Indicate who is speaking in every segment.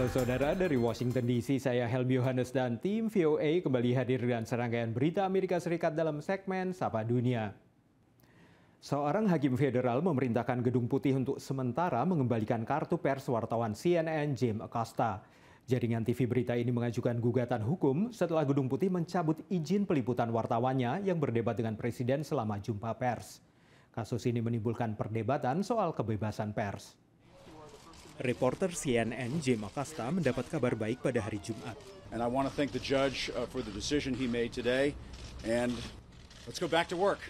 Speaker 1: Halo saudara, dari Washington DC, saya Helmi Yohanes dan tim VOA kembali hadir dengan serangkaian berita Amerika Serikat dalam segmen Sapa Dunia. Seorang hakim federal memerintahkan Gedung Putih untuk sementara mengembalikan kartu pers wartawan CNN Jim Acosta. Jaringan TV berita ini mengajukan gugatan hukum setelah Gedung Putih mencabut izin peliputan wartawannya yang berdebat dengan presiden selama jumpa pers. Kasus ini menimbulkan perdebatan soal kebebasan pers. Reporter CNN Jim Acosta mendapat kabar baik pada hari Jumat.
Speaker 2: And I want to thank the judge uh, for the decision he made today and let's go back to work.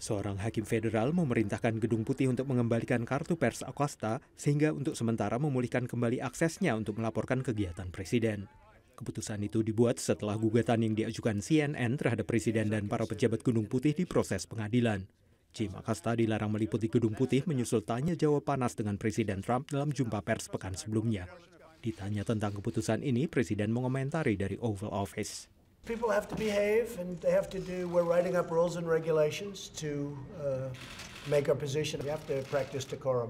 Speaker 1: Seorang hakim federal memerintahkan Gedung Putih untuk mengembalikan kartu pers Acosta sehingga untuk sementara memulihkan kembali aksesnya untuk melaporkan kegiatan presiden. Keputusan itu dibuat setelah gugatan yang diajukan CNN terhadap presiden dan para pejabat Gedung Putih di proses pengadilan. Jim Acosta dilarang meliputi Gedung Putih menyusul tanya jawab panas dengan Presiden Trump dalam jumpa pers pekan sebelumnya. Ditanya tentang keputusan ini, Presiden mengomentari dari Oval Office.
Speaker 2: People have to behave and they have to do, we're writing up rules and regulations to uh, make our position. We have to practice decorum.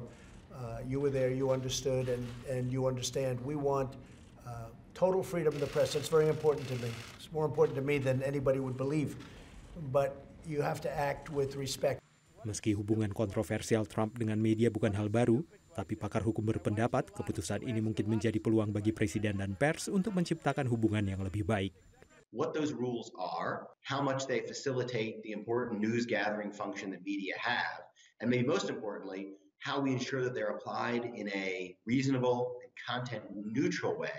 Speaker 2: Uh, you were there, you understood, and, and you understand. We want uh, total freedom of the press. It's very important to me. It's more important to me than anybody would believe. But you have to act with respect.
Speaker 1: Meski hubungan kontroversial Trump dengan media bukan hal baru, tapi pakar hukum berpendapat keputusan ini mungkin menjadi peluang bagi presiden dan pers untuk menciptakan hubungan yang lebih baik.
Speaker 2: What how we ensure that they're applied in a reasonable and content neutral way,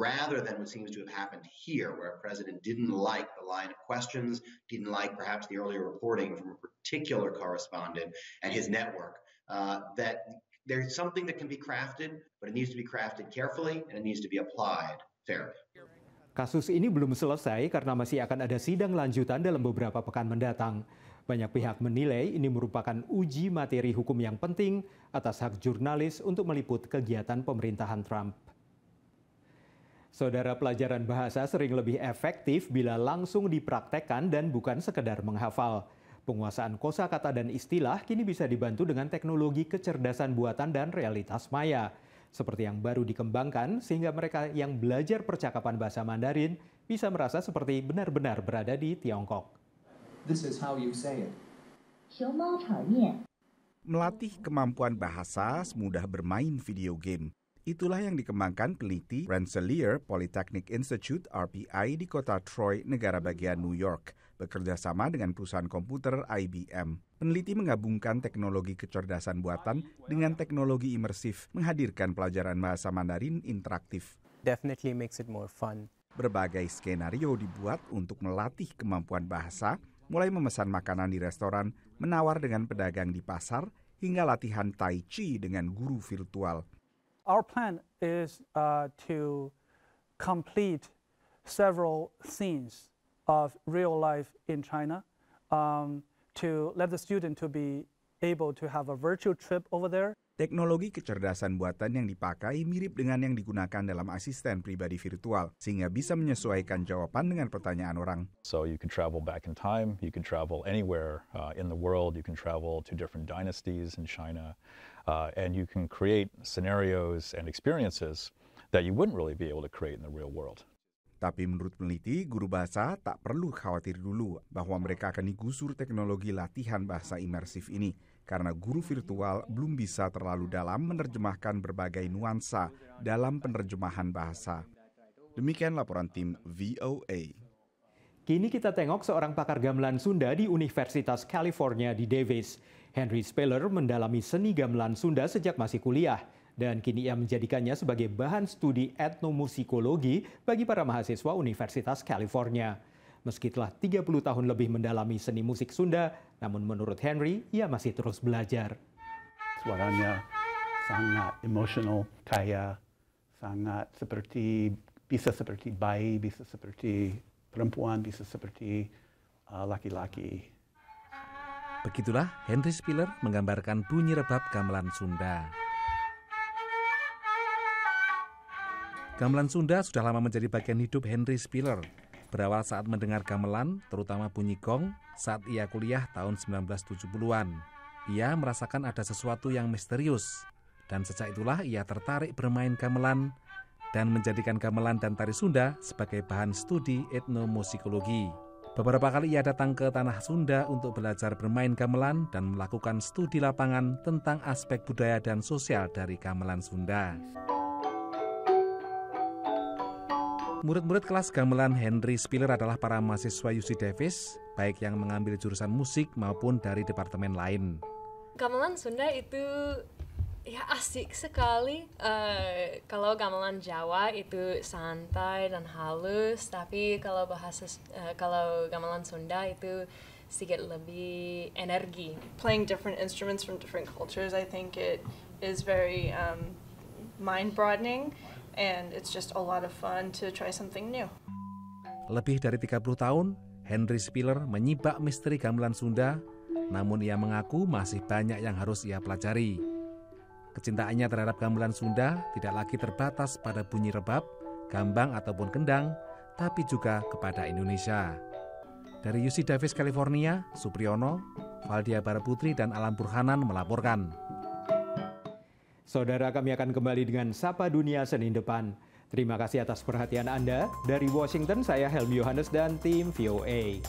Speaker 2: rather than what seems to have happened here, where a president didn't like the line of questions, didn't like perhaps the earlier reporting from a particular correspondent and his network. Uh, that there's something that can be crafted, but it needs to be crafted carefully and it needs to be applied fairly.
Speaker 1: Kasus ini belum selesai karena masih akan ada sidang lanjutan dalam beberapa pekan mendatang. Banyak pihak menilai ini merupakan uji materi hukum yang penting atas hak jurnalis untuk meliput kegiatan pemerintahan Trump. Saudara pelajaran bahasa sering lebih efektif bila langsung dipraktekkan dan bukan sekedar menghafal. Penguasaan kosa kata dan istilah kini bisa dibantu dengan teknologi kecerdasan buatan dan realitas maya, seperti yang baru dikembangkan sehingga mereka yang belajar percakapan bahasa Mandarin bisa merasa seperti benar-benar
Speaker 2: berada di Tiongkok.
Speaker 3: This is how you say it.
Speaker 2: Melatih kemampuan bahasa semudah bermain video game. Itulah yang dikembangkan peneliti Rensselaer Polytechnic Institute RPI di kota Troy, negara bagian New York, bekerja sama dengan perusahaan komputer IBM. Peneliti menggabungkan teknologi kecerdasan buatan dengan teknologi imersif, menghadirkan pelajaran bahasa Mandarin interaktif. Definitely makes it more fun. Berbagai skenario dibuat untuk melatih kemampuan bahasa mulai memesan makanan di restoran, menawar dengan pedagang di pasar, hingga latihan tai chi dengan guru virtual. Our plan is uh, to complete several scenes of real life in China um, to let the student to be able to have a virtual trip over there. Teknologi kecerdasan buatan yang dipakai mirip dengan yang digunakan dalam asisten pribadi virtual, sehingga bisa menyesuaikan jawaban dengan pertanyaan orang. So you can travel back in time, you can travel anywhere uh, in the world, you can travel to different dynasties in China, uh, and you can create scenarios and experiences that you wouldn't really be able to create in the real world. Tapi menurut peneliti, guru bahasa tak perlu khawatir dulu bahwa mereka akan digusur teknologi latihan bahasa imersif ini karena guru virtual belum bisa terlalu dalam menerjemahkan berbagai nuansa dalam penerjemahan bahasa. Demikian laporan tim VOA.
Speaker 1: Kini kita tengok seorang pakar gamelan Sunda di Universitas California di Davis. Henry Speller mendalami seni gamelan Sunda sejak masih kuliah dan kini ia menjadikannya sebagai bahan studi etnomusikologi bagi para mahasiswa Universitas California. Meski telah 30 tahun lebih mendalami seni musik Sunda, namun menurut Henry, ia masih terus
Speaker 2: belajar. Suaranya sangat emosional, kaya, sangat seperti bisa seperti bayi, bisa seperti perempuan, bisa seperti uh, laki-laki. Uh, Begitulah
Speaker 3: Henry Spiller menggambarkan bunyi rebab gamelan Sunda. Gamelan Sunda sudah lama menjadi bagian hidup Henry Spiller. Berawal saat mendengar gamelan, terutama bunyi gong, saat ia kuliah tahun 1970-an. Ia merasakan ada sesuatu yang misterius, dan sejak itulah ia tertarik bermain gamelan dan menjadikan gamelan dan tari Sunda sebagai bahan studi etnomusikologi. Beberapa kali ia datang ke tanah Sunda untuk belajar bermain gamelan dan melakukan studi lapangan tentang aspek budaya dan sosial dari gamelan Sunda. Murid-murid kelas gamelan Henry Spiller adalah para mahasiswa UC Davis, baik yang mengambil jurusan musik maupun dari departemen lain.
Speaker 1: Gamelan Sunda itu ya asik sekali. Uh, kalau gamelan Jawa itu santai dan halus, tapi kalau bahasa uh, kalau gamelan Sunda itu sedikit lebih energi. Playing different instruments from different cultures, I think it is very um, mind broadening and it's just a lot of fun to try something new.
Speaker 3: Lebih dari 30 tahun, Henry Spiller menyibak misteri gamelan Sunda, namun ia mengaku masih banyak yang harus ia pelajari. Kecintaannya terhadap gamelan Sunda tidak lagi terbatas pada bunyi rebab, gambang ataupun kendang, tapi juga kepada Indonesia. Dari UC Davis, California, Supriyono, Valdia Baraputri, dan Alam Burhanan
Speaker 1: melaporkan. Saudara kami akan kembali dengan Sapa Dunia Senin depan. Terima kasih atas perhatian Anda. Dari Washington, saya Helmi Yohanes dan tim VOA.